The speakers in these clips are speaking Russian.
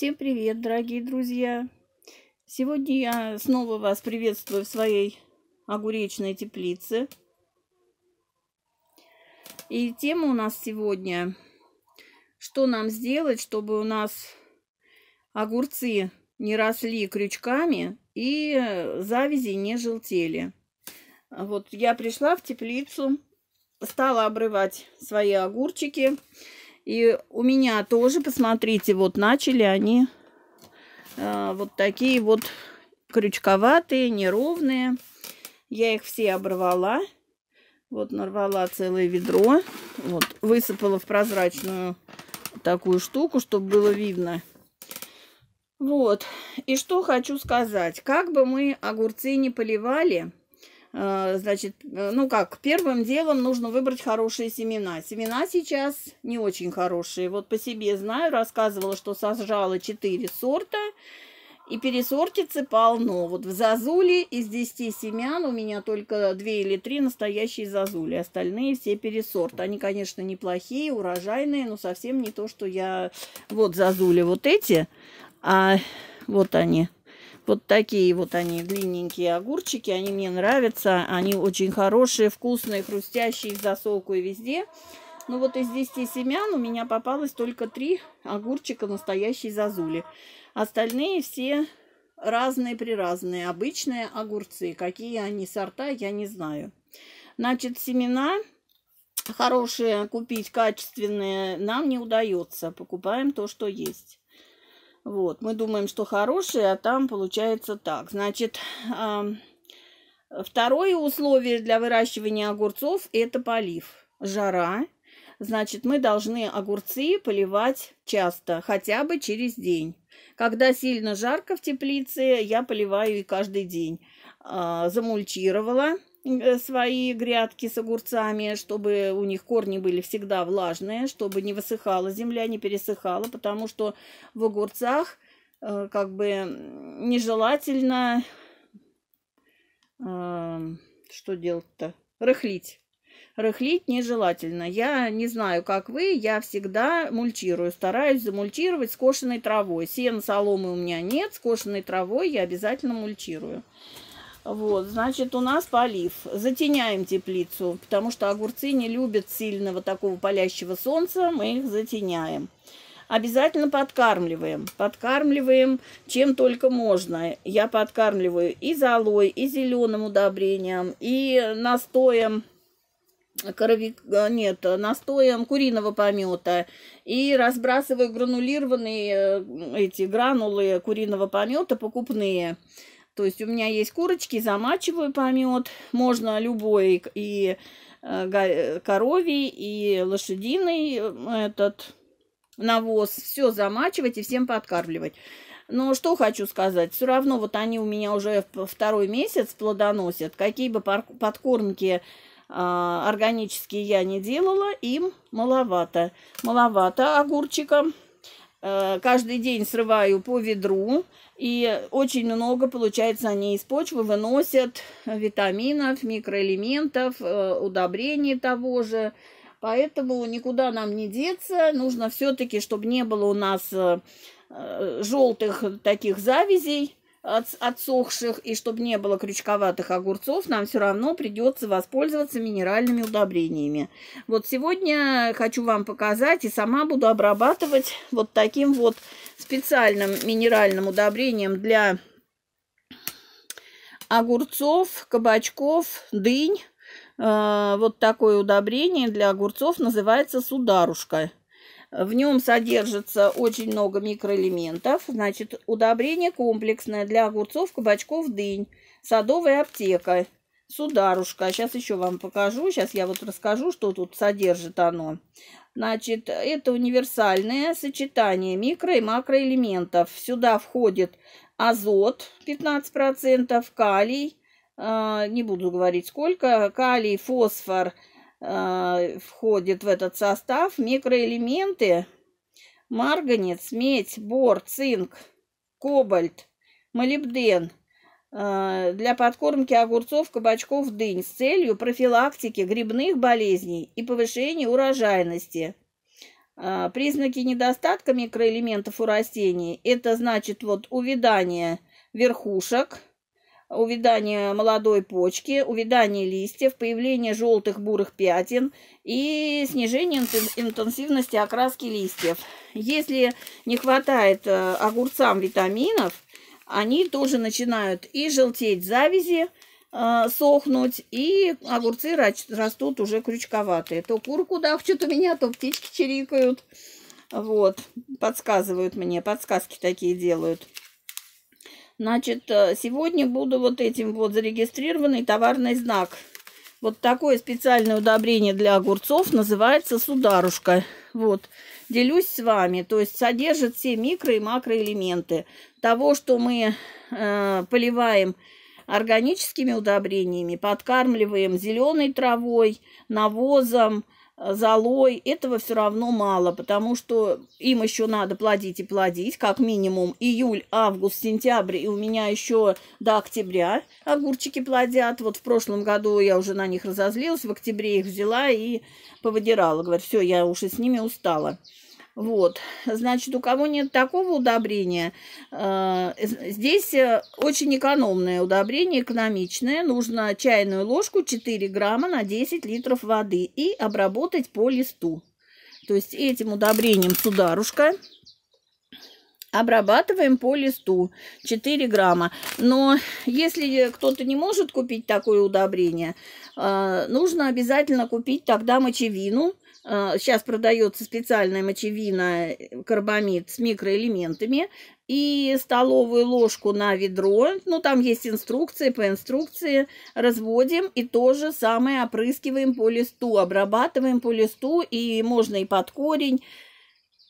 Всем привет, дорогие друзья! Сегодня я снова вас приветствую в своей огуречной теплице. И тема у нас сегодня, что нам сделать, чтобы у нас огурцы не росли крючками и э, завязи не желтели. Вот я пришла в теплицу, стала обрывать свои огурчики. И у меня тоже, посмотрите, вот начали они э, вот такие вот крючковатые, неровные. Я их все оборвала. Вот нарвала целое ведро. Вот высыпала в прозрачную такую штуку, чтобы было видно. Вот. И что хочу сказать. Как бы мы огурцы не поливали, Э, значит, э, ну как, первым делом нужно выбрать хорошие семена. Семена сейчас не очень хорошие. Вот по себе знаю, рассказывала, что сажала 4 сорта, и пересортицы полно. Вот в зазуле из 10 семян у меня только 2 или 3 настоящие зазули, остальные все пересорты. Они, конечно, неплохие, урожайные, но совсем не то, что я... Вот зазули вот эти, а вот они – вот такие вот они длинненькие огурчики. Они мне нравятся. Они очень хорошие, вкусные, хрустящие, в засолку и везде. Ну вот из 10 семян у меня попалось только 3 огурчика настоящей зазули. Остальные все разные-приразные, обычные огурцы. Какие они сорта, я не знаю. Значит, семена хорошие купить, качественные, нам не удается. Покупаем то, что есть. Вот, мы думаем, что хорошие, а там получается так. Значит, второе условие для выращивания огурцов – это полив. Жара. Значит, мы должны огурцы поливать часто, хотя бы через день. Когда сильно жарко в теплице, я поливаю и каждый день. А, замульчировала – Э, свои грядки с огурцами, чтобы у них корни были всегда влажные, чтобы не высыхала земля, не пересыхала, потому что в огурцах э, как бы нежелательно э, что делать-то? Рыхлить. Рыхлить нежелательно. Я не знаю, как вы, я всегда мульчирую. Стараюсь замульчировать скошенной травой. Сена соломы у меня нет, скошенной травой я обязательно мульчирую. Вот, значит, у нас полив. Затеняем теплицу, потому что огурцы не любят сильного такого палящего солнца, мы их затеняем. Обязательно подкармливаем. Подкармливаем чем только можно. Я подкармливаю и золой, и зеленым удобрением, и настоем коровик, э, нет, настоем куриного помета и разбрасываю гранулированные э, эти гранулы куриного помета покупные. То есть у меня есть курочки, замачиваю помет. Можно любой и э, э, коровий, и лошадиный э, этот навоз. Все замачивать и всем подкармливать. Но что хочу сказать, все равно вот они у меня уже второй месяц плодоносят. Какие бы подкормки а, органические я не делала, им маловато. Маловато огурчикам. Э, каждый день срываю по ведру, и очень много, получается, они из почвы выносят витаминов, микроэлементов, э, удобрений того же. Поэтому никуда нам не деться. Нужно все-таки, чтобы не было у нас э, желтых таких завязей от отсохших, и чтобы не было крючковатых огурцов, нам все равно придется воспользоваться минеральными удобрениями. Вот сегодня хочу вам показать, и сама буду обрабатывать вот таким вот специальным минеральным удобрением для огурцов, кабачков, дынь. А, вот такое удобрение для огурцов называется сударушка. В нем содержится очень много микроэлементов. Значит, удобрение комплексное для огурцов, кабачков, дынь. Садовая аптека. Сударушка. Сейчас еще вам покажу. Сейчас я вот расскажу, что тут содержит оно. Значит, это универсальное сочетание микро- и макроэлементов. Сюда входит азот 15%, калий, э, не буду говорить сколько, калий, фосфор – э, входит в этот состав микроэлементы марганец, медь, бор, цинк, кобальт, молибден э, для подкормки огурцов, кабачков, дынь с целью профилактики грибных болезней и повышения урожайности. Э, признаки недостатка микроэлементов у растений – это значит вот увядание верхушек – увядание молодой почки, увядание листьев, появление желтых бурых пятен и снижение интенсивности окраски листьев. Если не хватает э, огурцам витаминов, они тоже начинают и желтеть завязи, э, сохнуть, и огурцы растут уже крючковатые. То курку давчат у меня, то птички чирикают. Вот, подсказывают мне, подсказки такие делают. Значит, э, сегодня буду вот этим вот зарегистрированный товарный знак. Вот такое специальное удобрение для огурцов называется сударушка. Вот, делюсь с вами. То есть содержит все микро- и макроэлементы того, что мы э, поливаем органическими удобрениями, подкармливаем зеленой травой, навозом, Э, золой, этого все равно мало, потому что им еще надо плодить и плодить, как минимум июль, август, сентябрь, и у меня еще до октября огурчики плодят. Вот в прошлом году я уже на них разозлилась, в октябре их взяла и повыдирала. Говорю, все, я уже с ними устала. Вот, значит, у кого нет такого удобрения, э, здесь э, очень экономное удобрение, экономичное. Нужно чайную ложку 4 грамма на 10 литров воды и обработать по листу. То есть этим удобрением сударушка обрабатываем по листу 4 грамма. Но если кто-то не может купить такое удобрение, э, нужно обязательно купить тогда мочевину – Сейчас а, продается специальная мочевина э, карбамид с микроэлементами и столовую ложку на ведро. Ну, там есть инструкции, по инструкции разводим и то же самое опрыскиваем по листу, обрабатываем по листу и можно и под корень.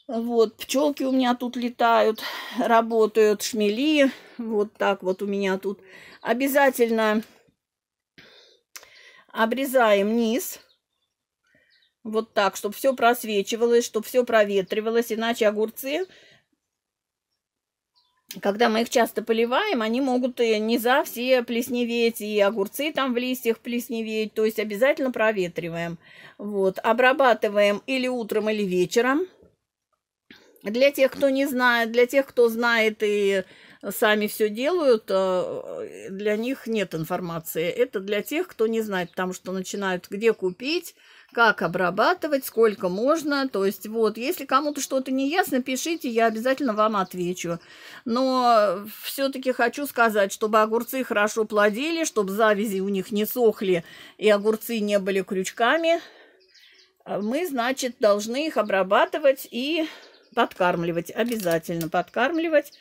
Вот, пчелки у меня тут летают, работают шмели. Вот так вот у меня тут. Обязательно обрезаем низ вот так, чтобы все просвечивалось, чтобы все проветривалось, иначе огурцы, когда мы их часто поливаем, они могут и не за все плесневеть, и огурцы там в листьях плесневеть, то есть обязательно проветриваем. Вот, обрабатываем или утром, или вечером. Для тех, кто не знает, для тех, кто знает и сами все делают, э, для них нет информации. Это для тех, кто не знает, потому что начинают где купить, как обрабатывать, сколько можно. То есть вот, если кому-то что-то не ясно, пишите, я обязательно вам отвечу. Но все-таки хочу сказать, чтобы огурцы хорошо плодили, чтобы завязи у них не сохли и огурцы не были крючками, мы, значит, должны их обрабатывать и подкармливать, обязательно подкармливать,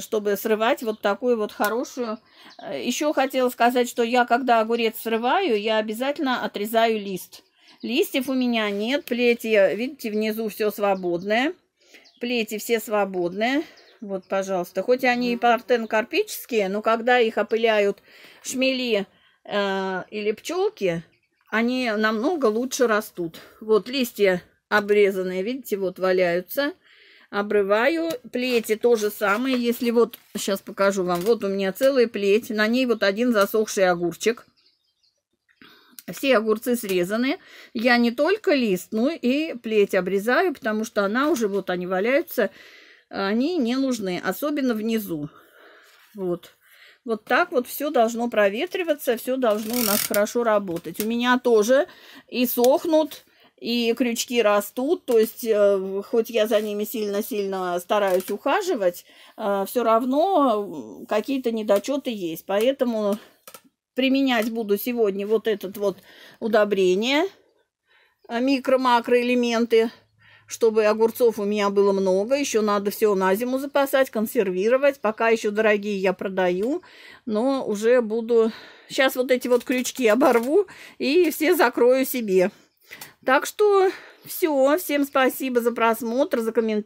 чтобы срывать вот такую вот хорошую. Еще хотела сказать, что я, когда огурец срываю, я обязательно отрезаю лист. Листьев у меня нет. Плети, э, видите, внизу все свободное. Плети все свободные. Вот, пожалуйста. Хоть они и партенкарпические, но когда их опыляют шмели э, или пчелки, они намного лучше растут. Вот листья обрезанные, видите, вот валяются. Обрываю. Плети то же самое. Если вот, сейчас покажу вам. Вот у меня целая плеть. На ней вот один засохший огурчик. Все огурцы срезаны. Я не только лист, но и плеть обрезаю, потому что она уже, вот они валяются, они не нужны, особенно внизу. Вот. Вот так вот все должно проветриваться, все должно у нас хорошо работать. У меня тоже и сохнут, и крючки растут, то есть э, хоть я за ними сильно-сильно стараюсь ухаживать, э, все равно э, какие-то недочеты есть. Поэтому применять буду сегодня вот этот вот удобрение, а, микро-макроэлементы, чтобы огурцов у меня было много. Еще надо все на зиму запасать, консервировать. Пока еще дорогие я продаю, но уже буду... Сейчас вот эти вот крючки оборву и все закрою себе. Так что все. Всем спасибо за просмотр, за комментарий.